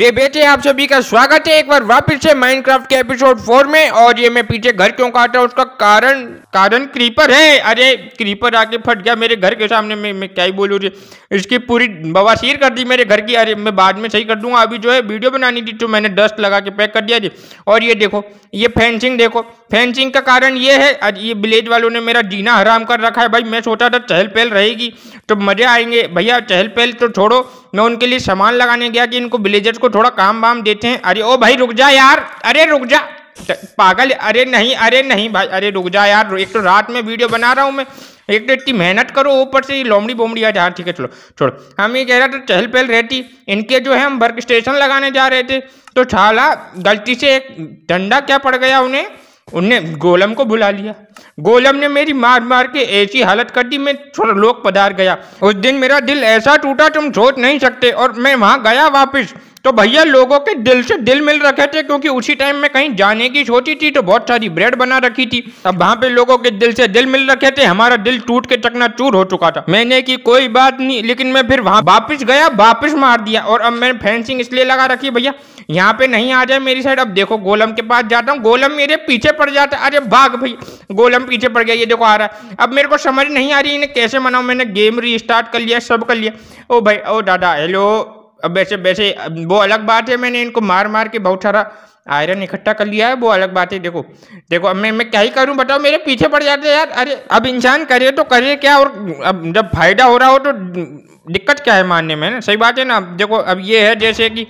ये बेटे आप सभी का स्वागत है एक बार वापस से माइनक्राफ्ट के एपिसोड फोर में और ये मैं पीछे घर क्यों काट रहा हूँ उसका कारण कारण क्रीपर है अरे क्रीपर आके फट गया मेरे घर के सामने मैं मैं क्या ही बोलूँ इसकी पूरी बवासीर कर दी मेरे घर की अरे मैं बाद में सही कर दूंगा अभी जो है वीडियो बनानी थी तो मैंने डस्ट लगा के पैक कर दिया जी और ये देखो ये फेंसिंग देखो फेंसिंग का कारण ये है ये विलेज वालों ने मेरा जीना हराम कर रखा है भाई मैं सोचा था चहल पहल रहेगी तो मज़े आएंगे भैया चहल पहल तो छोड़ो मैं उनके लिए सामान लगाने गया कि इनको विलेजर्स को थोड़ा काम वाम देते हैं अरे ओ भाई रुक जा यार अरे रुक जा पागल अरे नहीं अरे नहीं भाई अरे रुक जा यार एक तो रात में वीडियो बना रहा हूँ मैं एक तो इतनी मेहनत करो ऊपर से ये लोमड़ी बोमड़ी आ जा ठीक है चलो छोड़ो हम ये कह रहा था चहल पहल रहती इनके जो है हम वर्क स्टेशन लगाने जा रहे थे तो छाला गलती से एक डंडा क्या पड़ गया उन्हें उनने गोलम को बुला लिया गोलम ने मेरी मार मार के ऐसी हालत कर दी मैं लोक पधार गया उस दिन मेरा दिल ऐसा टूटा तुम सोच नहीं सकते और मैं वहाँ गया वापस तो भैया लोगों के दिल से दिल मिल रखे थे क्योंकि उसी टाइम में कहीं जाने की सोची थी तो बहुत सारी ब्रेड बना रखी थी अब वहाँ पे लोगों के दिल से दिल मिल रखे थे हमारा दिल टूट के चकना चूर हो चुका था मैंने की कोई बात नहीं लेकिन मैं फिर वहाँ वापिस गया वापिस मार दिया और अब मैंने फेंसिंग इसलिए लगा रखी भैया यहाँ पे नहीं आ जाए मेरी साइड अब देखो गोलम के पास जाता हूँ गोलम मेरे पीछे पड़ जाता अरे भाग भाई गोलम पीछे पड़ गया ये देखो आ रहा है अब मेरे को समझ नहीं आ रही इन्हें कैसे मनाऊँ मैंने गेम रीस्टार्ट कर लिया सब कर लिया ओ भाई ओ दादा हेलो अब वैसे वैसे वो अलग बात है मैंने इनको मार मार के बहुत सारा आयरन इकट्ठा कर लिया है वो अलग बात है देखो देखो अब मैं मैं क्या ही करूं बताओ मेरे पीछे पड़ जाते यार अरे अब इंसान करे तो करे क्या और अब जब फायदा हो रहा हो तो दिक्कत क्या है मानने में ना सही बात है ना देखो अब ये है जैसे कि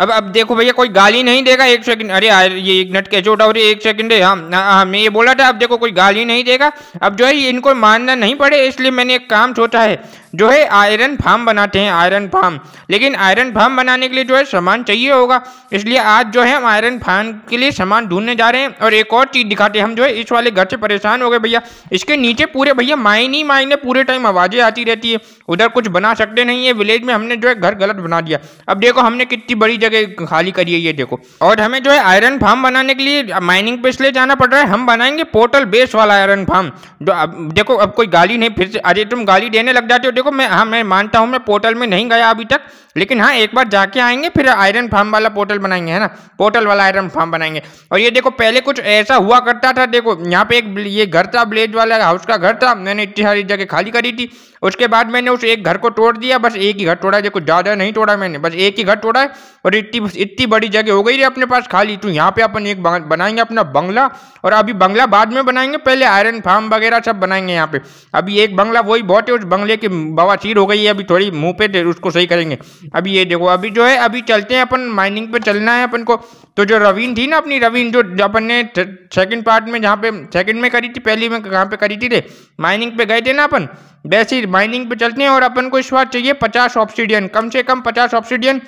अब अब देखो भैया कोई गाली नहीं देगा एक सेकंड अरे यार ये एक नट कैसे उठा रही एक सेकंड हम हमने ये बोला था अब देखो कोई गाली नहीं देगा अब जो है इनको मानना नहीं पड़े इसलिए मैंने एक काम सोचा है जो है आयरन फार्म बनाते हैं आयरन फार्म लेकिन आयरन फार्म बनाने के लिए जो है सामान चाहिए होगा इसलिए आज जो है हम आयरन फार्म के लिए सामान ढूंढने जा रहे हैं और एक और चीज़ दिखाते हैं हम जो है इस वाले घर से परेशान हो गए भैया इसके नीचे पूरे भैया माइन ही माइन पूरे टाइम आवाज़ें आती रहती है उधर कुछ बना सकते नहीं है विलेज में हमने जो है घर गलत बना दिया अब देखो हमने कितनी बड़ी जगह खाली करी है ये देखो और हमें जो है आयरन फार्म बनाने के लिए माइनिंग पे इसलिए जाना पड़ रहा है हम बनाएंगे पोर्टल बेस वाला आयरन फार्म जो अब देखो अब कोई गाली नहीं फिर से अरे तुम गाली देने लग जाते हो देखो मैं हाँ मैं मानता हूँ मैं पोर्टल में नहीं गया अभी तक लेकिन हाँ एक बार जाके आएंगे फिर आयरन फार्म वाला पोर्टल बनाएंगे है ना पोर्टल वाला आयरन फार्म बनाएंगे और ये देखो पहले कुछ ऐसा हुआ करता था देखो यहाँ पे एक ये घर था ब्लेज वाला हाउस का घर था मैंने इतनी सारी जगह खाली करी थी उसके बाद मैंने उस एक घर को तोड़ दिया बस एक ही घर तोड़ा देखो ज़्यादा नहीं तोड़ा मैंने बस एक ही घर तोड़ा है और इतनी इतनी बड़ी जगह हो गई है अपने पास खाली तो यहाँ पे अपन एक बनाएंगे अपना बंगला और अभी बंगला बाद में बनाएंगे पहले आयरन फार्म वगैरह सब बनाएंगे यहाँ पे अभी एक बंगला वही बहुत है उस बंगले के चीर हो गई है अभी थोड़ी मुंह पे उसको सही करेंगे अभी ये देखो अभी जो है अभी चलते हैं अपन माइनिंग पे चलना है अपन को तो जो रवीन थी ना अपनी रवीन जो अपन ने सेकंड पार्ट में जहाँ पे सेकंड में करी थी पहली में कहाँ पे करी थी थे माइनिंग पे गए थे ना अपन वैसे माइनिंग पे चलते हैं और अपन को इस बार चाहिए पचास ऑप्सीडियन कम से कम पचास ऑप्सीडियन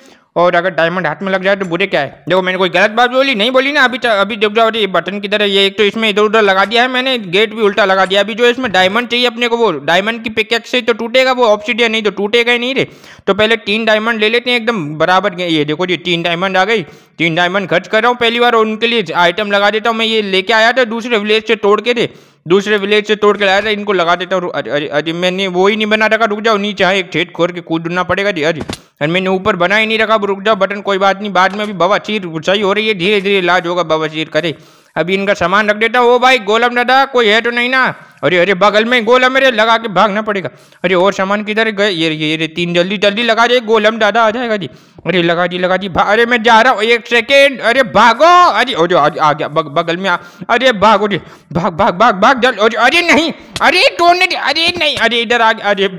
और अगर डायमंड हाथ में लग जाए तो बुरे क्या है देखो मैंने कोई गलत बात बोली नहीं बोली ना अभी अभी देख जाओ ये बटन की तरह ये एक तो इसमें इधर उधर लगा दिया है मैंने गेट भी उल्टा लगा दिया अभी जो इसमें डायमंड चाहिए अपने को वो डायमंड की पिकेक्स से तो टूटेगा वो या नहीं तो टूटेगा ही नहीं रे तो पहले तीन डायमंड ले लेते हैं एकदम बराबर ये देखो जी तीन डायमंड आ गई तीन डायमंड खर्च कर रहा हूँ पहली बार उनके लिए आइटम लगा देता हूँ मैं ये लेके आया था दूसरे विलेज से तोड़ के थे दूसरे विलेज से तोड़ के लाया था इनको लगा देता हूँ अरे अरे अरे मैंने वो ही नहीं बना रखा रुक जाओ नीचे हाँ एक छेद खोर के कूदना पड़ेगा जी अरे अरे मैंने ऊपर बना ही नहीं रखा रुक जाओ बटन कोई बात नहीं बाद में अभी बाबा चीर सही हो रही है धीरे धीरे इलाज होगा बाबा चीर करे अभी इनका सामान रख देता हूँ ओ भाई गोलम दादा कोई है तो नहीं ना अरे अरे बगल में गोलम मेरे लगा के भागना पड़ेगा अरे और सामान किधर गए ये ये अरे तीन जल्दी जल्दी लगा दे गोलम दादा आ जाएगा जी अरे लगा दी लगा दी अरे मैं जा रहा हूँ एक सेकेंड अरे भागो अरे अरे आ गया बग, बगल में आ अरे भागो जी भाग भाग भाग भाग जल अरे अरे नहीं अरे तोड़ने अरे नहीं अरे इधर आ गया अरे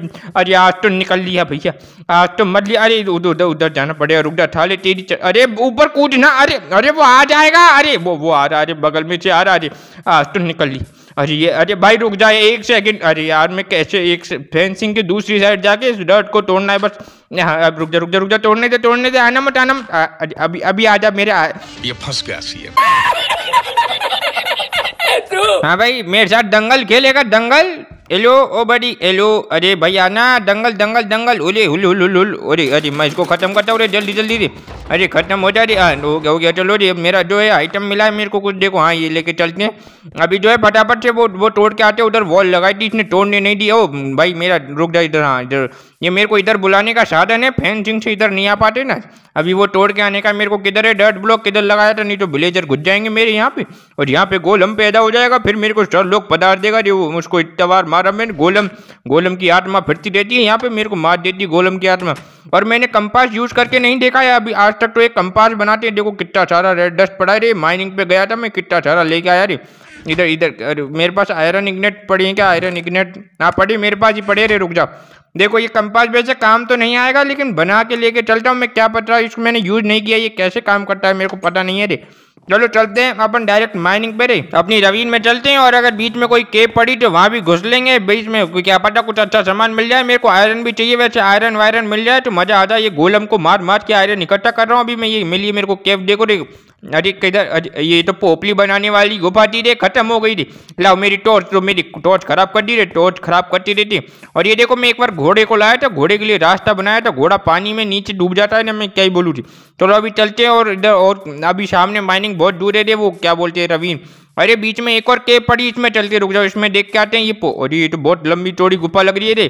अरे आज तो निकल लिया भैया आज तो मत लिया अरे उधर उधर उधर जाना पड़ेगा रुक जा था तेरी अरे ऊपर कूदना अरे अरे वो आ जाएगा अरे वो वो आ रहा अरे बगल में से आ रहा अरे आज तो निकल ली अरे ये अरे भाई रुक जाए एक सेकंड अरे यार मैं कैसे एक फेंसिंग के दूसरी साइड जाके इस डर्ट को तोड़ना है बस हाँ अब रुक जा रुक जा रुक जा तोड़ने दे तोड़ने दे आना मत आना मत अभी अभी आ जा मेरे आ... ये फंस गया सीएम हाँ भाई मेरे साथ दंगल खेलेगा दंगल एलो ओ बड़ी एलो अरे भैया ना दंगल दंगल दंगल ओले हुल हुल हुल हुल अरे अरे मैं इसको खत्म करता हूँ रे जल्दी जल्दी रे अरे खत्म हो जा रही हाँ हो गया हो गया चलो रे मेरा जो है आइटम मिला है मेरे को कुछ देखो हाँ ये लेके चलते हैं अभी जो है फटाफट से वो वो तोड़ के आते उधर वॉल लगाई थी इसने तोड़ने नहीं दिया ओ भाई मेरा रुक जाए इधर हाँ इधर ये मेरे को इधर बुलाने का साधन है फेंसिंग से इधर नहीं आ पाते ना अभी वो तोड़ के आने का मेरे को किधर है डर्ट ब्लॉक किधर लगाया था नहीं तो ब्लेजर घुस जाएंगे मेरे यहाँ पे और यहाँ पे गोलम पैदा हो जाएगा फिर मेरे को सर लोग पदार देगा जो उसको इतना बार मारा मैंने गोलम गोलम की आत्मा फिरती रहती है यहाँ पे मेरे को मार देती गोलम की आत्मा और मैंने कंपास यूज करके नहीं देखा है अभी आज तक तो एक कंपास बनाते हैं देखो कितना सारा रेड डस्ट पड़ा रे माइनिंग पे गया था मैं कितना सारा लेके आया रे इधर इधर मेरे पास आयरन इग्नेट पड़ी है क्या आयरन इग्नेट ना पड़ी मेरे पास ही पड़े रे रुक जाओ देखो ये कंपास वैसे काम तो नहीं आएगा लेकिन बना के लेके चलता हूँ मैं क्या पता इसको मैंने यूज नहीं किया ये कैसे काम करता है मेरे को पता नहीं है रे चलो चलते हैं अपन डायरेक्ट माइनिंग पे रे अपनी रवीन में चलते हैं और अगर बीच में कोई केप पड़ी तो वहाँ भी घुस लेंगे बीच में क्या पता कुछ अच्छा सामान मिल जाए मेरे को आयरन भी चाहिए वैसे आयरन वायरन मिल जाए तो मजा आ जाए ये गोलम को मार मार के आयरन इकट्ठा कर रहा हूँ अभी मैं ये मिली मेरे को केप देखो रे अरे किधर ये तो पोपली बनाने वाली गुफा थी रे खत्म हो गई थी लाओ मेरी टॉर्च तो मेरी टॉर्च खराब कर दी रे टॉर्च खराब करती रहती और ये देखो मैं एक बार घोड़े को लाया था घोड़े के लिए रास्ता बनाया था घोड़ा पानी में नीचे डूब जाता है ना मैं क्या ही बोलूँ जी चलो तो अभी चलते हैं और इधर और अभी सामने माइनिंग बहुत दूर है वो क्या बोलते हैं रवीन अरे बीच में एक और केप पड़ी इसमें चलते रुक जाओ इसमें देख के आते हैं ये अरे ये तो बहुत लंबी चौड़ी गुफा लग रही है रे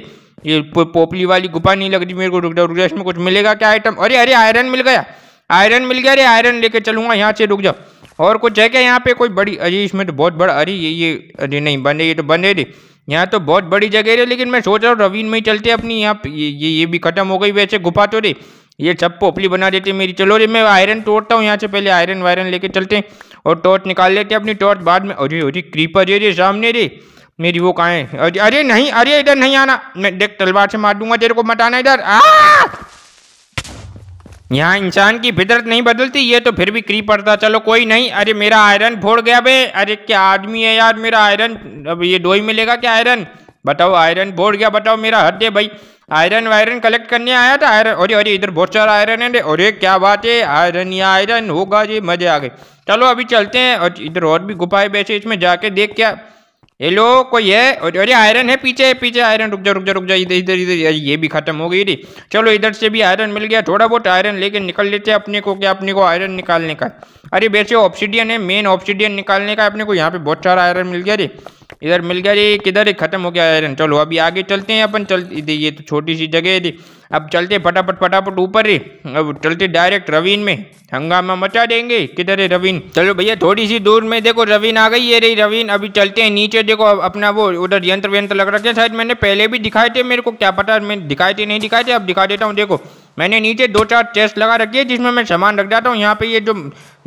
ये पोपली वाली गुफा नहीं लग रही मेरे को रुक जाओ रुक जाओ इसमें कुछ मिलेगा क्या आइटम अरे अरे आयरन मिल गया आयरन मिल गया अरे आयरन लेके चलूंगा यहाँ से रुक जाओ और कुछ है क्या यहाँ पे कोई बड़ी अरे इसमें तो बहुत बड़ा अरे ये ये अरे नहीं है ये तो बंदे रे यहाँ तो बहुत बड़ी जगह है लेकिन मैं सोच रहा हूँ रवीन में ही चलते अपनी यहाँ ये ये भी खत्म हो गई वैसे गुफा तो रे ये सब पोपली बना देते मेरी चलो रे मैं आयरन तोड़ता हूँ यहाँ से पहले आयरन वायरन लेके चलते और टॉर्च निकाल लेते हैं अपनी टॉर्च बाद में अरे अरे क्रीपर रे रे सामने रे मेरी वो कहाँ है अरे नहीं अरे इधर नहीं आना मैं देख तलवार से मार दूंगा तेरे को मटाना इधर आ यहाँ इंसान की फितरत नहीं बदलती ये तो फिर भी क्री पड़ता चलो कोई नहीं अरे मेरा आयरन फोड़ गया बे अरे क्या आदमी है यार मेरा आयरन अब ये डोई मिलेगा क्या आयरन बताओ आयरन फोड़ गया बताओ मेरा हट दे भाई आयरन वायरन कलेक्ट करने आया था आयरन अरे अरे इधर बहुत सारा आयरन है अरे क्या बात है आयरन या आयरन होगा जी मजे आ गए चलो अभी चलते हैं और इधर और भी गुफाएं बैठे इसमें जाके देख क्या हेलो कोई है अरे आयरन है पीछे पीछे आयरन रुक जा रुक जा रुक जा इधर इधर इधर ये भी खत्म हो गई थी चलो इधर से भी आयरन मिल गया थोड़ा बहुत आयरन लेके निकल लेते हैं अपने को क्या अपने को आयरन निकालने का अरे वैसे ऑप्सीडियन है मेन ऑप्सीडियन निकालने का अपने को यहाँ पे बहुत सारा आयरन मिल गया रे इधर मिल गया रे किधर खत्म हो गया आयरन चलो अभी आगे चलते हैं अपन चल ये तो छोटी सी जगह है अब चलते फटाफट फटाफट ऊपर ही अब चलते डायरेक्ट रवीन में हंगामा मचा देंगे किधर है रवीन चलो भैया थोड़ी सी दूर में देखो रवीन आ गई है रही रवीन अभी चलते हैं नीचे देखो अपना वो उधर यंत्र व्यंत्र लग रखे शायद मैंने पहले भी दिखाए थे मेरे को क्या पता मैं दिखाए थे नहीं दिखाए थे अब दिखा देता हूँ देखो मैंने नीचे दो चार चेस्ट लगा रखी है जिसमें मैं सामान रख जाता हूँ यहाँ पे ये जो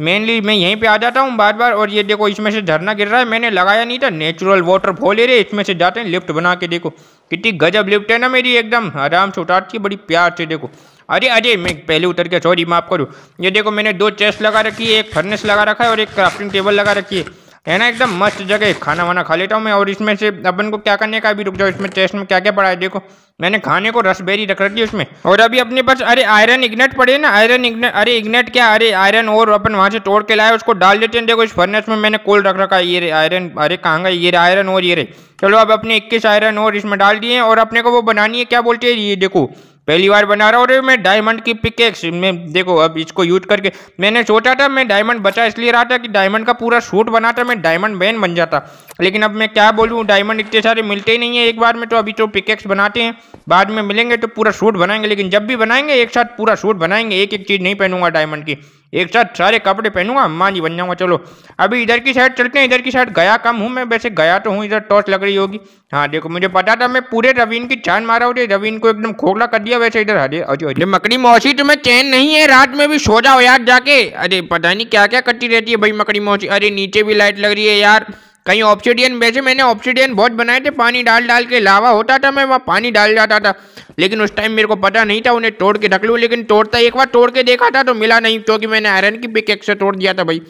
मेनली मैं यहीं पे आ जाता हूँ बार बार और ये देखो इसमें से झरना गिर रहा है मैंने लगाया नहीं था नेचुरल वाटर वाटरफॉल एरिया इसमें से जाते हैं लिफ्ट बना के देखो कितनी गजब लिफ्ट है ना मेरी एकदम आराम से उठाती है बड़ी प्यार से देखो अरे अरे मैं पहले उतर के सॉरी माफ़ करूँ ये देखो मैंने दो चेस्ट लगा रखी है एक फर्नेस लगा रखा है और एक क्राफ्टिंग टेबल लगा रखी है है ना एकदम मस्त जगह खाना वाना खा लेता हूँ मैं और इसमें से अपन को क्या करने का अभी रुक जाओ इसमें टेस्ट में क्या क्या पड़ा है देखो मैंने खाने को रसबेरी रख रखी है उसमें और अभी अपने पास अरे आयरन इग्नेट पड़े ना आयरन इग्नेट अरे इग्नेट क्या अरे आयरन और अपन वहाँ से तोड़ के लाए उसको डाल देते हैं देखो इस फर्नेस में मैंने कोल रख रखा है ये आयरन अरे कहाँ गए ये आयरन और ये रे चलो अब अपने इक्कीस आयरन और इसमें डाल दिए और अपने को वो बनानी है क्या बोलते हैं ये देखो पहली बार बना रहा हूँ और मैं डायमंड की पिकेक्स में देखो अब इसको यूज करके मैंने सोचा था मैं डायमंड बचा इसलिए रहा था कि डायमंड का पूरा सूट बनाता मैं डायमंड बैन बन जाता लेकिन अब मैं क्या बोलूँ डायमंड इतने सारे मिलते ही नहीं है एक बार में तो अभी तो पिकेक्स बनाते हैं बाद में मिलेंगे तो पूरा सूट बनाएंगे लेकिन जब भी बनाएंगे एक साथ पूरा सूट बनाएंगे एक एक चीज़ नहीं पहनूंगा डायमंड की एक साथ सारे कपड़े पहनूंगा अम्मा जी बन जाऊंगा चलो अभी इधर की साइड चलते हैं इधर की साइड गया कम हूँ मैं वैसे गया तो हूँ इधर टॉर्च लग रही होगी हाँ देखो मुझे पता था मैं पूरे रवीन की चांद मारा हूँ रवीन को एकदम खोखला कर दिया वैसे इधर अरे अरे मकड़ी मौसी तुम्हें चैन नहीं है रात में भी सो जाओ यार जाके अरे पता नहीं क्या क्या करती रहती है भाई मकड़ी मौसी अरे नीचे भी लाइट लग रही है यार कहीं ऑप्शीडियन वैसे मैंने ऑप्शीडियन बहुत बनाए थे पानी डाल डाल के लावा होता था मैं वहाँ पानी डाल जाता था लेकिन उस टाइम मेरे को पता नहीं था उन्हें तोड़ के ढक लूँ लेकिन तोड़ता एक बार तोड़ के देखा था तो मिला नहीं क्योंकि मैंने आयरन की पिक एक से तोड़ दिया था भाई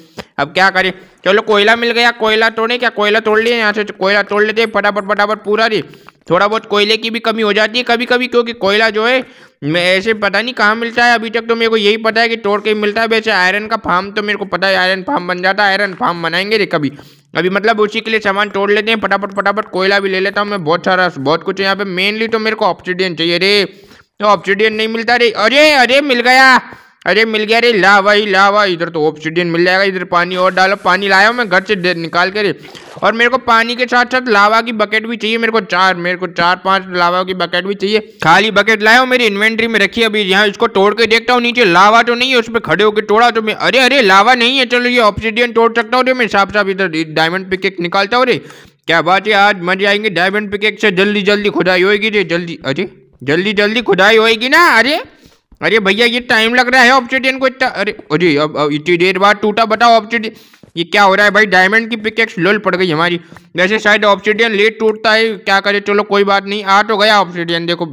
अब क्या करें चलो कोयला मिल गया कोयला तोड़े क्या कोयला तोड़ लिया यहाँ से कोयला तोड़ लेते फटाफट फटाफट पूरा दी थोड़ा बहुत कोयले की भी कमी हो जाती है कभी कभी क्योंकि कोयला जो है मैं ऐसे पता नहीं कहाँ मिलता है अभी तक तो मेरे को यही पता है कि तोड़ के मिलता है वैसे आयरन का फार्म तो मेरे को पता है आयरन फार्म बन जाता है आयरन फार्म बनाएंगे रे कभी अभी मतलब उसी के लिए सामान तोड़ लेते हैं फटाफट फटाफट कोयला भी ले लेता हूँ मैं बहुत सारा बहुत कुछ यहाँ पे मेनली तो मेरे को ऑप्सीडियन चाहिए रे तो ऑप्सीडियन नहीं मिलता रे अरे अरे मिल गया अरे मिल गया अरे लावा ही लावा इधर तो ऑप्सीडियन मिल जाएगा इधर पानी और डालो पानी लाया मैं घर से निकाल कर और मेरे को पानी के साथ साथ लावा की बकेट भी चाहिए मेरे को चार मेरे को चार पांच लावा की बकेट भी चाहिए खाली बकेट लाया मेरी इन्वेंट्री में रखी अभी यहाँ इसको तोड़ के देखता हूँ नीचे लावा तो नहीं है उस पर खड़े होकर तोड़ा तो मैं अरे अरे लावा नहीं है चलो ये ऑप्सीडियन तोड़ सकता हूँ मैं साफ साफ इधर डायमंड पिकेक निकालता हूँ अरे क्या बात है आज मजे आएंगे डायमंड पिकेक से जल्दी जल्दी खुदाई होगी रे जल्दी अरे जल्दी जल्दी खुदाई होगी ना अरे अरे भैया ये टाइम लग रहा है ऑप्शिडियन को इतना अरे अरे अब इतनी देर बाद टूटा बताओ ऑप्शिडियन ये क्या हो रहा है भाई डायमंड की पिकेक्स लोल पड़ गई हमारी वैसे शायद ऑप्शिडियन लेट टूटता है क्या करे चलो कोई बात नहीं आ तो गया ऑप्शिडियन देखो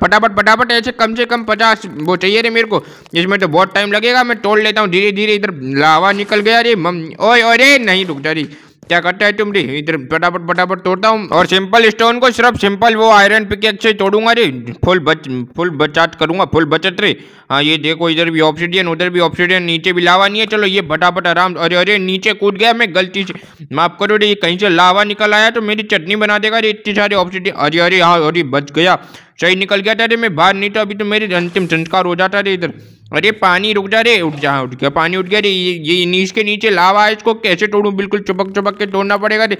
फटाफट फटाफट ऐसे कम से कम पचास वो चाहिए रे मेरे को इसमें तो बहुत टाइम लगेगा मैं तोड़ लेता हूँ धीरे धीरे इधर लावा निकल गया अरे मम ओ अरे नहीं रुक जा रही क्या करता है तुम रे इधर फटाफट फटाफट तोड़ता हूँ और सिंपल स्टोन को सिर्फ सिंपल वो आयरन पिकेक से तोड़ूंगा रे फुल बच फुल बचात करूंगा फुल बचत रे हाँ ये देखो इधर भी ऑप्शीडियन उधर भी ऑप्शीडियन नीचे भी लावा नहीं है चलो ये फटाफट आराम अरे अरे नीचे कूद गया मैं गलती से माफ करो रे कहीं से लावा निकल आया तो मेरी चटनी बना देगा रे इतनी सारी ऑप्शीडियन अरे अरे हाँ अरे बच गया सही निकल गया था रे मैं बाहर नहीं था तो अभी तो मेरे अंतिम संस्कार हो जाता रे इधर अरे पानी रुक जा रे उठ जा उठ गया पानी उठ गया रे ये नीच के नीचे लावा है इसको कैसे तोड़ूं बिल्कुल चुपक चुपक के तोड़ना पड़ेगा रे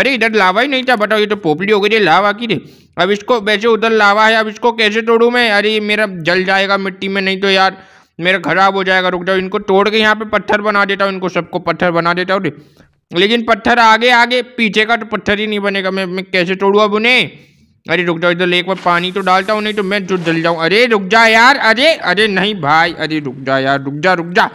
अरे इधर लावा ही नहीं था बताओ ये तो पोपड़ी हो गई रे लावा की रे अब इसको वैसे उधर लावा है अब इसको कैसे तोड़ूं मैं अरे मेरा जल जाएगा मिट्टी में नहीं तो यार मेरा खराब हो जाएगा रुक जाओ इनको तोड़ के यहाँ पे पत्थर बना देता हूँ इनको सबको पत्थर बना देता हूँ रे लेकिन पत्थर आगे आगे पीछे का तो पत्थर ही नहीं बनेगा मैं मैं कैसे तोड़ूँ अब उन्हें अरे रुक जाओ इधर लेक पर पानी तो डालता हूँ नहीं तो मैं जो जल जाऊँ अरे रुक जा यार अरे अरे नहीं भाई अरे रुक जा यार रुक जा रुक जा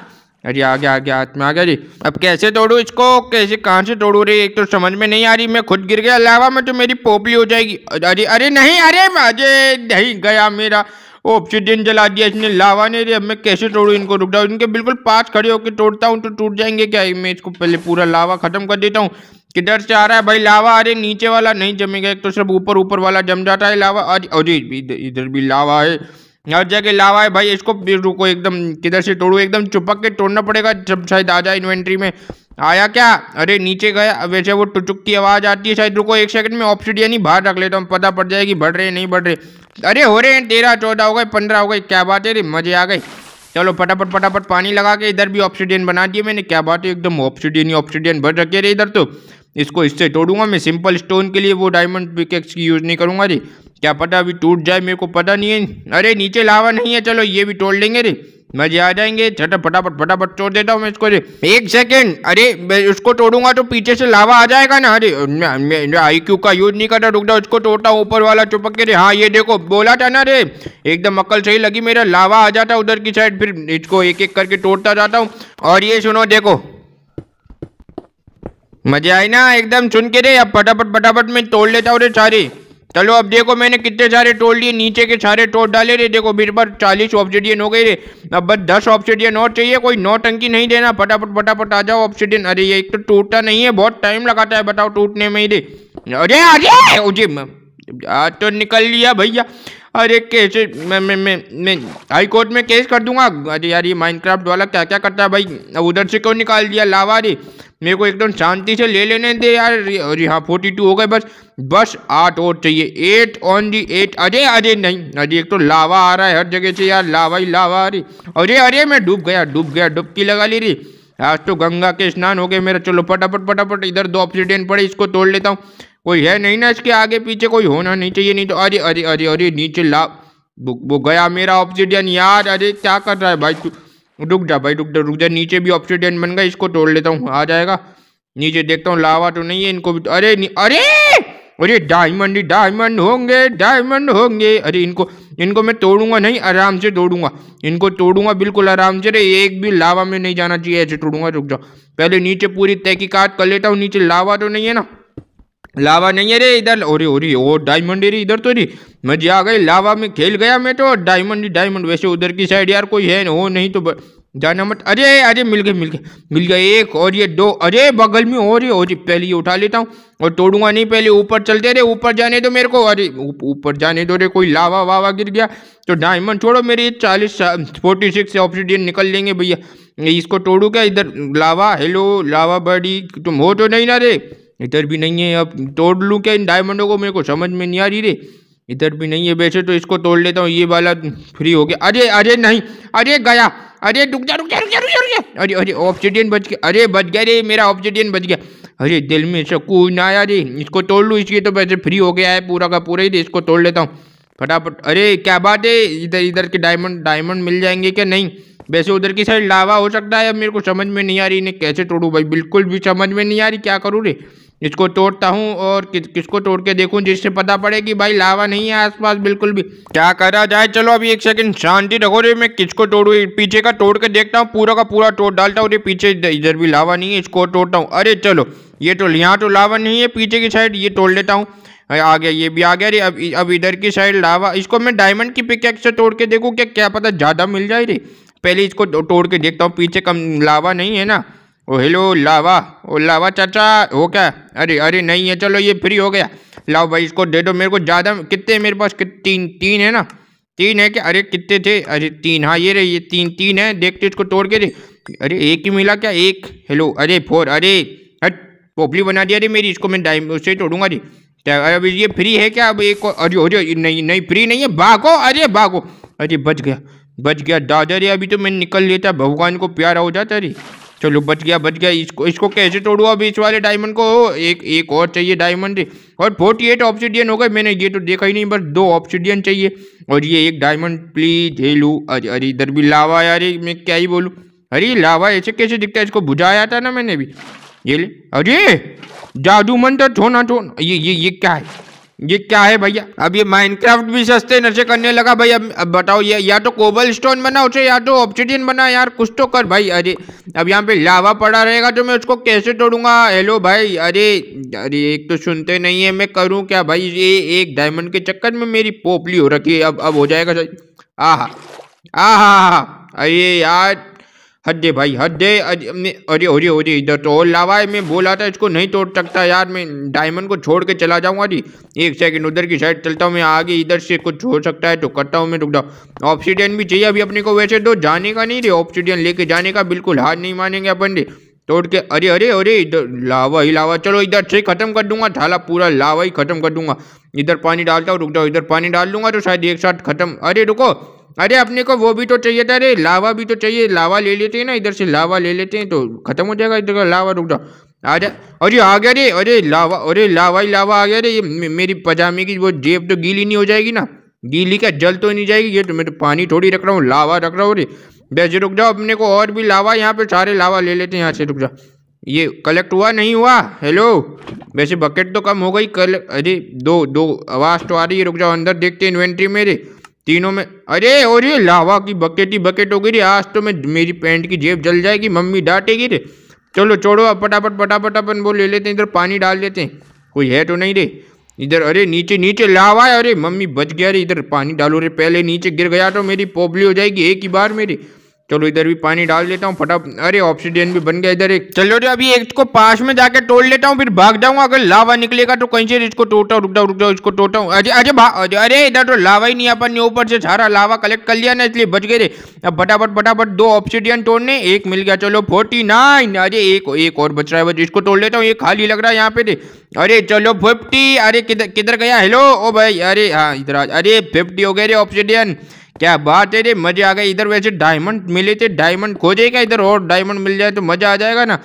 अरे आ गया आ गया हाथ में आ गया जी अब कैसे तोड़ू इसको कैसे कहाँ से तोड़ू रही एक तो समझ में नहीं आ रही मैं खुद गिर गया अलावा में तो मेरी पोपली हो जाएगी अरे अरे नहीं अरे अरे नहीं गया मेरा ऑप्सीजन जला दिया इसने लावा नहीं रे अब मैं कैसे तोड़ू इनको रुक जाओ इनके बिल्कुल पास खड़े होकर तोड़ता हूँ तो टूट जाएंगे क्या मैं इसको पहले पूरा लावा खत्म कर देता हूँ किधर से आ रहा है भाई लावा अरे नीचे वाला नहीं जमेगा एक तो सिर्फ ऊपर ऊपर वाला जम जाता है लावा अरे इधर भी लावा है हर जगह लावा है भाई इसको रुको एकदम किधर से तोड़ू एकदम चुपक के तोड़ना पड़ेगा जब शायद आ जाए इन्वेंट्री में आया क्या अरे नीचे गया वैसे वो टुचुक की आवाज़ आती है शायद रुको एक सेकंड में ऑप्शिडियन ही बाहर रख लेता हूँ पता पड़ जाएगी बढ़ रहे नहीं बढ़ रहे अरे हो रहे हैं तेरह चौदह हो गए पंद्रह हो गए क्या बात है अरे मजे आ गए चलो फटाफट फटाफट पानी लगा के इधर भी ऑप्शिडियन बना दिए मैंने क्या बात है एकदम ऑप्शिडियन ही ऑप्शिडियन भर रखे रे इधर तो इसको इससे तोड़ूंगा मैं सिंपल स्टोन के लिए वो डायमंड पिकेक्स की यूज़ नहीं करूँगा जी क्या पता अभी टूट जाए मेरे को पता नहीं है अरे नीचे लावा नहीं है चलो ये भी तोड़ लेंगे रे मजे आ जाएंगे छटा फटाफट फटाफट छोड़ देता हूँ मैं इसको एक सेकेंड अरे मैं उसको तोड़ूंगा तो पीछे से लावा आ जाएगा ना अरे मैं आई क्यू का यूज नहीं करता रुक जाओ इसको तोड़ता हूँ ऊपर वाला चुपक के रे हाँ ये देखो बोला था ना रे एकदम अक्ल सही लगी मेरा लावा आ जाता उधर की साइड फिर इसको एक एक करके तोड़ता जाता हूँ और ये सुनो देखो मजे आए ना एकदम सुन के रे अब फटाफट फटाफट में तोड़ लेता हूँ रे सारी चलो अब देखो मैंने कितने सारे टोल लिए नीचे के सारे टोल डाले रे देखो फिर बार चालीस ऑप्शिडियन हो गए रे अब बस दस ऑप्सीडियन और चाहिए कोई नौ टंकी नहीं देना फटाफट फटाफट आ जाओ ऑप्शीडियन अरे ये एक तो टूटता नहीं है बहुत टाइम लगाता है बताओ टूटने में ही रे अरे अरे आज तो निकल लिया भैया अरे केस मैं मैं मैं मैं हाई कोर्ट में केस कर दूंगा अरे यार ये माइनक्राफ्ट वाला क्या क्या करता है भाई उधर से क्यों निकाल दिया लावा रे मेरे को एकदम शांति से ले लेने दे यार अरे हाँ फोर्टी टू हो गए बस बस आठ और चाहिए एट ऑन दी एट अरे अरे नहीं अरे एक तो लावा आ रहा है हर जगह से यार लावा ही लावा आ रही अरे अरे मैं डूब गया डूब गया डुबकी लगा ली रही आज तो गंगा के स्नान हो गए मेरा चलो फटाफट फटाफट इधर दो ऑप्सीडेंट पड़े इसको तोड़ लेता हूँ कोई है नहीं ना इसके आगे पीछे कोई होना नहीं चाहिए नहीं तो अरे अरे अरे अरे नीचे ला वो, गया मेरा ऑप्सीडियन यार अरे क्या कर रहा है भाई तू रुक जा भाई रुक जा रुक जा नीचे भी ऑप्सीडियन बन गया इसको तोड़ लेता हूँ आ जाएगा नीचे देखता हूँ लावा तो नहीं है इनको भी तो, अरे अरे अरे डायमंड डायमंड होंगे डायमंड होंगे अरे इनको इनको मैं तोड़ूंगा नहीं आराम से तोड़ूंगा इनको तोड़ूंगा बिल्कुल आराम से अरे एक भी लावा में नहीं जाना चाहिए ऐसे तोड़ूंगा रुक जाओ पहले नीचे पूरी तहकीकात कर लेता हूँ नीचे लावा तो नहीं है ना लावा नहीं है रे इधर और ओरी ओ डायमंड रे इधर तो रे मजे आ गई लावा में खेल गया मैं तो डायमंड ही डायमंड वैसे उधर की साइड यार कोई है ना हो नहीं तो ब... जाना मत अरे अरे मिल गए मिल गए मिल गए एक और ये दो अरे बगल में और ये और पहले ये उठा लेता हूँ और तोड़ूंगा नहीं पहले ऊपर चलते रहे ऊपर जाने दो मेरे को अरे ऊपर जाने दो रे कोई लावा वावा गिर गया तो डायमंड छोड़ो मेरे ये चालीस फोर्टी सिक्स ऑप्शीडियन निकल लेंगे भैया इसको तोड़ू क्या इधर लावा हेलो लावा बड़ी तुम हो तो नहीं ना रे इधर भी नहीं है अब तोड़ लूँ क्या इन डायमंडों को मेरे को समझ में नहीं आ रही रे इधर भी नहीं है वैसे तो इसको तोड़ लेता हूँ ये वाला फ्री हो गया अरे अरे नहीं अरे गया अरे रुक जा रुक जा रुक जा रुक जा रुक जा अरे अरे ऑप्शिडियन बच गया अरे बच गया रे मेरा ऑप्शिडियन बच गया अरे दिल में ना आया रे इसको तोड़ लूँ इसकी तो वैसे फ्री हो गया है पूरा का पूरा ही इसको तोड़ लेता हूँ फटाफट अरे क्या बात है इधर इधर के डायमंड डायमंड मिल जाएंगे क्या नहीं वैसे उधर की साइड लावा हो सकता है अब मेरे को समझ में नहीं आ रही इन्हें कैसे तोड़ूँ भाई बिल्कुल भी समझ में नहीं आ रही क्या करूँ रे इसको तोड़ता हूँ और कि, किसको तोड़ के देखूँ जिससे पता पड़े कि भाई लावा नहीं है आसपास बिल्कुल भी क्या करा जाए चलो अभी एक सेकंड शांति रखो रे मैं किसको तोड़ू पीछे का तोड़ के देखता हूँ पूरा का पूरा तोड़ डालता हूँ रे पीछे इधर भी लावा नहीं है इसको तोड़ता हूँ अरे चलो ये तो यहाँ तो लावा नहीं है पीछे की साइड ये तोड़ लेता हूँ आ गया ये भी आ गया रे अब अब इधर की साइड लावा इसको मैं डायमंड की पिक से तोड़ के देखूँ क्या क्या पता ज़्यादा मिल जाए रे पहले इसको तोड़ के देखता हूँ पीछे कम लावा नहीं है ना ओ हेलो लावा ओ लावा चाचा हो क्या अरे अरे नहीं है चलो ये फ्री हो गया लाओ भाई इसको दे दो मेरे को ज़्यादा कितने मेरे पास तीन तीन है ना तीन है क्या अरे कितने थे अरे तीन हाँ ये रे ये तीन तीन है देखते इसको तोड़ के दे अरे एक ही मिला क्या एक हेलो अरे फोर अरे हट पोपली बना दिया अरे मेरी इसको मैं डाइम उससे तोड़ूंगा जी अब ये फ्री है क्या अब एक अरे हो नहीं नहीं फ्री नहीं है भागो अरे भागो अरे बच गया बच गया दादा रे अभी तो मैं निकल लेता भगवान को प्यारा हो जाता रे चलो बच गया बच गया इसको इसको कैसे तोड़ू अब इस वाले डायमंड को एक एक और चाहिए डायमंड और फोर्टी एट ऑप्शिडियन हो गए मैंने ये तो देखा ही नहीं बस दो ऑप्शिडियन चाहिए और ये एक डायमंड प्लीज हे लू अरे अरे इधर भी लावा यार मैं क्या ही बोलूँ अरे लावा ऐसे कैसे दिखता है इसको बुझाया था ना मैंने भी ये ले अरे जादू मंत्र छोना छोना ये ये ये क्या है ये क्या है भैया अब ये माइनक्राफ्ट भी सस्ते नशे करने लगा भाई अब, अब बताओ ये या तो कोबल स्टोन बना उसे या तो ऑप्शिडियन बना यार कुछ तो कर भाई अरे अब यहाँ पे लावा पड़ा रहेगा तो मैं उसको कैसे तोड़ूंगा हेलो भाई अरे अरे एक तो सुनते नहीं है मैं करूँ क्या भाई ये एक डायमंड के चक्कर में मेरी पोपली हो रखी है अब अब हो जाएगा सही आह आहा अरे यार दे भाई दे अरे अरे अरे इधर तो और लावा है मैं बोला था इसको नहीं तोड़ सकता यार मैं डायमंड को छोड़ के चला जाऊंगा जी एक सेकंड उधर की साइड चलता हूँ मैं आगे इधर से कुछ हो सकता है तो करता हूँ मैं रुक जाऊँ ऑप्सीडियन भी चाहिए अभी अपने को वैसे तो जाने का नहीं रे ऑप्सीडियन लेके जाने का बिल्कुल हार नहीं मानेंगे अपन जी तोड़ के अरे अरे अरे इधर लावा ही लावा चलो इधर से खत्म कर दूंगा थाला पूरा लावा ही खत्म कर दूंगा इधर पानी डालता हूँ रुक जाओ इधर पानी डाल दूंगा तो शायद एक साथ खत्म अरे रुको अरे अपने को वो भी तो चाहिए था अरे लावा भी तो चाहिए लावा ले लेते हैं ना इधर से लावा ले लेते हैं तो खत्म हो जाएगा इधर का लावा रुक जाओ आ जा अरे आ गया रे अरे लावा अरे लावा ही लावा आ गया रे ये मेरी पजामे की वो जेब तो गीली नहीं हो जाएगी ना गीली क्या जल तो नहीं जाएगी ये तो मैं तो पानी थोड़ी रख रहा हूँ लावा रख रहा हूँ अरे वैसे रुक जाओ अपने को और भी लावा यहाँ पे सारे लावा ले लेते हैं यहाँ से रुक जाओ ये कलेक्ट हुआ नहीं हुआ हेलो वैसे बकेट तो कम हो गई कल अरे दो दो आवाज़ तो आ रही है रुक जाओ अंदर देखते हैं इन्वेंट्री मेरे तीनों में अरे और ये लावा की बकेट ही बकेट हो गई रे आज तो मैं मेरी पैंट की जेब जल जाएगी मम्मी डांटेगी रे चलो छोड़ो अब फटाफट फटाफट अपन वो ले लेते हैं इधर पानी डाल देते हैं कोई है तो नहीं रे इधर अरे नीचे नीचे लावा है अरे मम्मी बच गया रे इधर पानी डालो रे पहले नीचे गिर गया तो मेरी पोपली हो जाएगी एक ही बार मेरी चलो इधर भी पानी डाल देता हूँ फटाफ अरे ऑप्शीडियन भी बन गया इधर एक चलो जो अभी एक को पास में जाकर तोड़ लेता हूँ फिर भाग जाऊंगा अगर लावा निकलेगा तो कहीं से इसको टोटा रुक जाओ रुक जाओ इसको टोटा अरे अरे भाग अरे इधर तो लावा ही नहीं अपन ने ऊपर से सारा लावा कलेक्ट कर लिया ना इसलिए बच गए थे अब फटाफट फटाफट दो ऑप्सीडियन तोड़ने एक मिल गया चलो फोर्टी नाइन अरे एक एक और बच रहा है इसको तोड़ लेता हूँ ये खाली लग रहा है यहाँ पे अरे चलो फिफ्टी अरे किधर किधर गया हेलो ओ भाई अरे हाँ इधर अरे फिफ्टी हो गए रे ऑप्शीडियन क्या बात है रे मजे आ गए इधर वैसे डायमंड मिले थे डायमंड खोजेगा इधर और डायमंड मिल जाए तो मजा आ जाएगा ना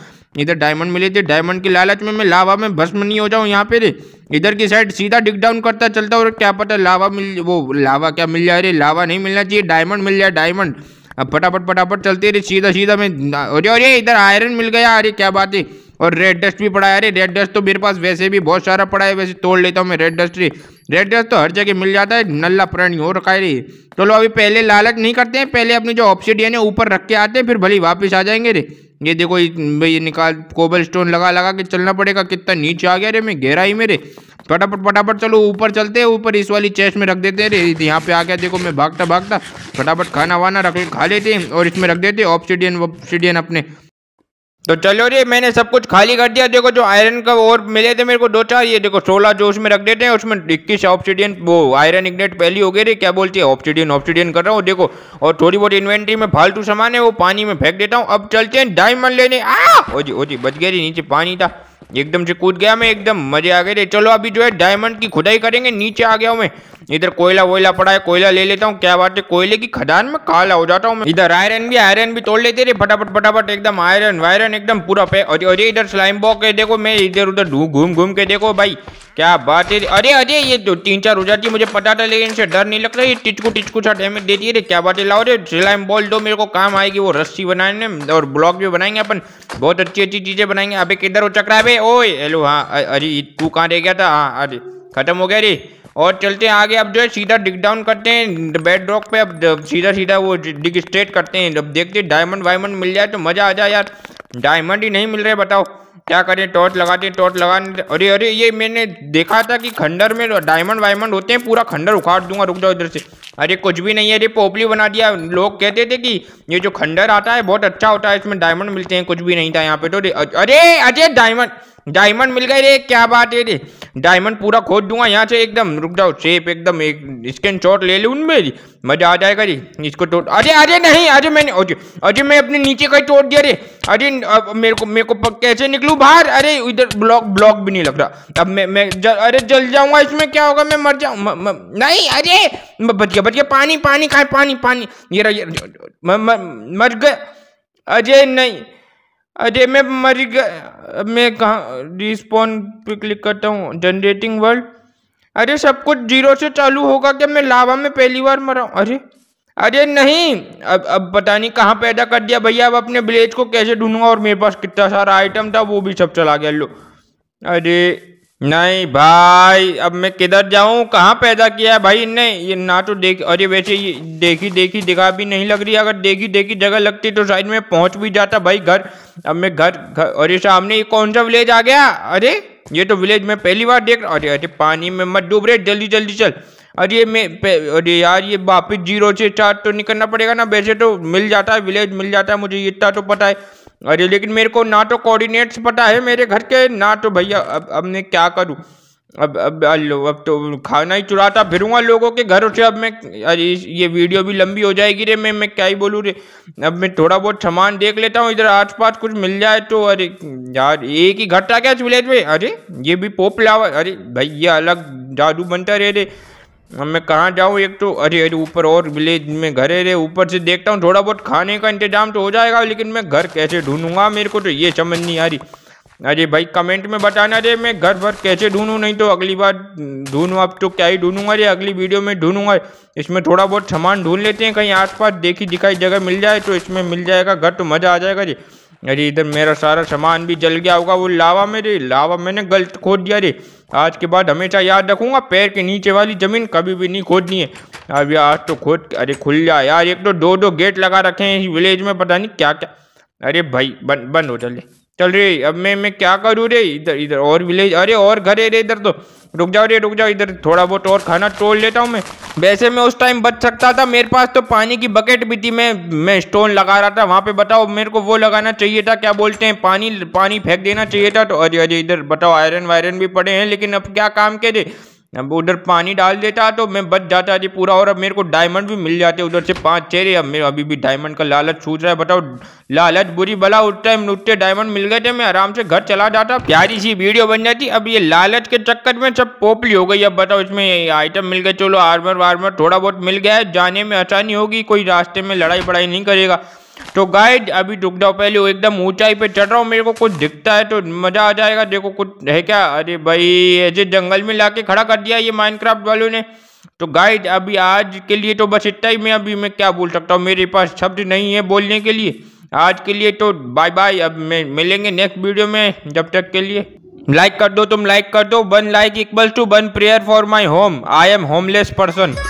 इधर डायमंड मिले थे डायमंड की लालच में मैं लावा में भस्म नहीं हो जाऊँ यहाँ पे रे इधर की साइड सीधा डिग डाउन करता चलता और क्या पता लावा मिल वो लावा क्या मिल जाए रे लावा नहीं मिलना चाहिए डायमंड मिल जाए डायमंड अब फटाफट फटाफट चलते रहे सीधा सीधा मैं अरे अरे इधर आयरन मिल गया अरे क्या बात है और रेड डस्ट भी पड़ा है अरे रेड डस्ट तो मेरे पास वैसे भी बहुत सारा पड़ा है वैसे तोड़ लेता हूँ मैं रेड डस्ट भी रेड डस्ट तो हर जगह मिल जाता है नल्ला प्राणी हो रखा है चलो अभी पहले लालच नहीं करते हैं पहले अपनी जो ऑप्शीडियन है ऊपर रख के आते हैं फिर भले वापस आ जाएंगे रे ये देखो ये निकाल कोबल स्टोन लगा लगा के चलना पड़ेगा कितना नीचे आ गया रे मैं गहरा ही मेरे फटाफट फटाफट चलो ऊपर चलते हैं ऊपर इस वाली चेस्ट में रख देते हैं रे यहाँ पे आ गया देखो मैं भागता भागता फटाफट खाना वाना रख खा लेते हैं और इसमें रख देते ऑप्सीडियन ऑप्सीडियन अपने तो चलो रे मैंने सब कुछ खाली कर दिया देखो जो आयरन का और मिले थे मेरे को दो चार ये देखो सोलह जो उसमें रख देते हैं उसमें इक्कीस ऑप्सीडियन वो आयरन इग्नेट पहली हो गई रे क्या बोलती है ऑप्सीडियन ऑप्सीडियन कर रहा हूँ देखो और थोड़ी बहुत इन्वेंट्री में फालतू सामान है वो पानी में फेंक देता हूँ अब चलते हैं डायमंड लेने आ ओ जी ओ जी बच गया जी नीचे पानी था एकदम से कूद गया मैं एकदम मजे आ गए थे चलो अभी जो है डायमंड की खुदाई करेंगे नीचे आ गया हूँ मैं इधर कोयला वोयला पड़ा है कोयला ले लेता हूँ क्या बात है कोयले की खदान में काला हो जाता हूँ इधर आयरन भी आयरन भी तोड़ लेते रहे फटाफट फटाफट एकदम आयरन वायरन एकदम पूरा पे और इधर स्लाइम बॉक है देखो मैं इधर उधर घूम घूम के देखो भाई क्या बात है अरे अरे ये तो तीन चार हो जाती है मुझे पता था लेकिन इनसे डर नहीं लगता ये टिचकू टिचकू सा डैमेज देती है क्या बात है लाओ रे स्लाइम बॉल दो मेरे को काम आएगी वो रस्सी बनाने में और ब्लॉक भी बनाएंगे अपन बहुत अच्छी अच्छी चीजें बनाएंगे अभी किधर हो चक्रा है ओए हेलो हाँ अरे तू कहाँ रह गया था हाँ अरे खत्म हो गया रे और चलते हैं आगे अब जो है सीधा डिग डाउन करते हैं बेड रॉक पे अब सीधा सीधा वो डिग स्ट्रेट करते हैं जब देखते हैं डायमंड वायमंड मिल जाए तो मज़ा आ जाए यार डायमंड ही नहीं मिल रहे बताओ क्या करें टॉर्च लगाते टॉर्च लगाने अरे अरे ये मैंने देखा था कि खंडर में डायमंड वायमंड होते हैं पूरा खंडर उखाड़ दूंगा रुक जाओ इधर से अरे कुछ भी नहीं है अरे पोपली बना दिया लोग कहते थे कि ये जो खंडर आता है बहुत अच्छा होता है इसमें डायमंड मिलते हैं कुछ भी नहीं था यहाँ पे तो अरे अजय डायमंड डायमंड मिल गए रे क्या बात है रे डायमंड पूरा खोद दूंगा यहाँ से एकदम रुक जाओ शेप एकदम एक स्क्रीन शॉट ले लूँ मेरी मजा आ जाएगा जी इसको तोड़ अरे अरे नहीं अरे मैंने अरे मैं अपने नीचे का तोड़ दिया रे अरे मेरे को मेरे को कैसे निकलूँ बाहर अरे इधर ब्लॉक ब्लॉक भी नहीं लग रहा अब मैं मैं अरे जल जाऊँगा इसमें क्या होगा मैं मर जाऊँ नहीं अरे बच गया गया पानी पानी खाए पानी पानी ये मर गए अजय नहीं अजय मैं मर गया मैं कहाँ रिस्पॉन पे क्लिक करता हूँ जनरेटिंग वर्ल्ड अरे सब कुछ जीरो से चालू होगा क्या मैं लावा में पहली बार मरा अरे अरे नहीं अब अब पता नहीं कहाँ पैदा कर दिया भैया अब अपने विलेज को कैसे ढूंढूंगा और मेरे पास कितना सारा आइटम था वो भी सब चला गया लो अरे नहीं भाई अब मैं किधर जाऊं कहाँ पैदा किया है भाई इनने ये ना तो देख अरे वैसे ये देखी देखी दिखा भी नहीं लग रही अगर देखी देखी जगह लगती तो शायद मैं पहुंच भी जाता भाई घर अब मैं घर घर अरे सामने ये कौन सा विलेज आ गया अरे ये तो विलेज में पहली बार देख रहा अरे अरे पानी में मत डूब रहे जल्दी जल्दी चल अरे मैं अरे यार ये वापिस जीरो से चार तो निकलना पड़ेगा ना वैसे तो मिल जाता है विलेज मिल जाता है मुझे इतना तो पता है अरे लेकिन मेरे को ना तो कोऑर्डिनेट्स पता है मेरे घर के ना तो भैया अब अब मैं क्या करूँ अब अब अब तो खाना ही चुराता फिरूंगा लोगों के घरों से अब मैं अरे ये वीडियो भी लंबी हो जाएगी रे मैं मैं क्या ही बोलूँ रे अब मैं थोड़ा बहुत सामान देख लेता हूँ इधर आसपास कुछ मिल जाए तो अरे यार एक ही घट्टा क्या इस विलेज में अरे ये भी पोपला अरे भाई ये अलग जादू बनता रहे रे अब मैं कहाँ जाऊँ एक तो अरे अरे ऊपर और विलेज में घर है रे ऊपर से देखता हूँ थोड़ा बहुत खाने का इंतजाम तो हो जाएगा लेकिन मैं घर कैसे ढूंढूंगा मेरे को तो ये समझ नहीं आ रही अरे भाई कमेंट में बताना रे मैं घर भर कैसे ढूंढूँ नहीं तो अगली बार ढूंढूँ अब तो क्या ही ढूंढूंगा रे अगली वीडियो में ढूंढूंगा इसमें थोड़ा बहुत सामान ढूंढ लेते हैं कहीं आस देखी दिखाई जगह मिल जाए तो इसमें मिल जाएगा घर तो मज़ा आ जाएगा जी अरे इधर मेरा सारा सामान भी जल गया होगा वो लावा में रे लावा मैंने गलत खोद दिया रे आज के बाद हमेशा याद रखूंगा पैर के नीचे वाली ज़मीन कभी भी नहीं खोदनी है अब यार तो खोद अरे खुल जा यार एक तो दो दो गेट लगा रखे हैं इस विलेज में पता नहीं क्या क्या अरे भाई बंद बंद हो चले चल रे अब मैं मैं क्या करूँ रे इधर इधर और विलेज अरे और घर है रे इधर तो रुक जाओ रे रुक जाओ इधर थोड़ा बहुत और खाना तोड़ लेता हूँ मैं वैसे मैं उस टाइम बच सकता था मेरे पास तो पानी की बकेट भी थी मैं मैं स्टोन लगा रहा था वहाँ पे बताओ मेरे को वो लगाना चाहिए था क्या बोलते हैं पानी पानी फेंक देना चाहिए था तो अरे अरे इधर बताओ आयरन वायरन भी पड़े हैं लेकिन अब क्या काम के दे अब उधर पानी डाल देता तो मैं बच जाता जी पूरा और अब मेरे को डायमंड भी मिल जाते उधर से पाँच चेहरे अब मेरे अभी भी डायमंड का लालच छूट रहा है बताओ लालच बुरी बला उस टाइम उठते डायमंड मिल गए थे मैं आराम से घर चला जाता प्यारी सी वीडियो बन जाती अब ये लालच के चक्कर में सब पोपली हो गई अब बताओ इसमें आइटम मिल गए चलो आर्मर वार्मर थोड़ा बहुत मिल गया है जाने में आसानी होगी कोई रास्ते में लड़ाई बड़ाई नहीं करेगा तो गाइड अभी रुक जाओ पहले वो एकदम ऊंचाई पे चढ़ रहा हूँ मेरे को कुछ दिखता है तो मज़ा आ जाएगा देखो कुछ है क्या अरे भाई ऐसे जंगल में लाके खड़ा कर दिया ये माइनक्राफ्ट वालों ने तो गाइड अभी आज के लिए तो बस इतना ही मैं अभी मैं क्या बोल सकता हूँ मेरे पास शब्द नहीं है बोलने के लिए आज के लिए तो बाय बाय अब मिलेंगे नेक्स्ट वीडियो में जब तक के लिए लाइक कर दो तुम लाइक कर दो one like equals to one prayer for my home I am homeless person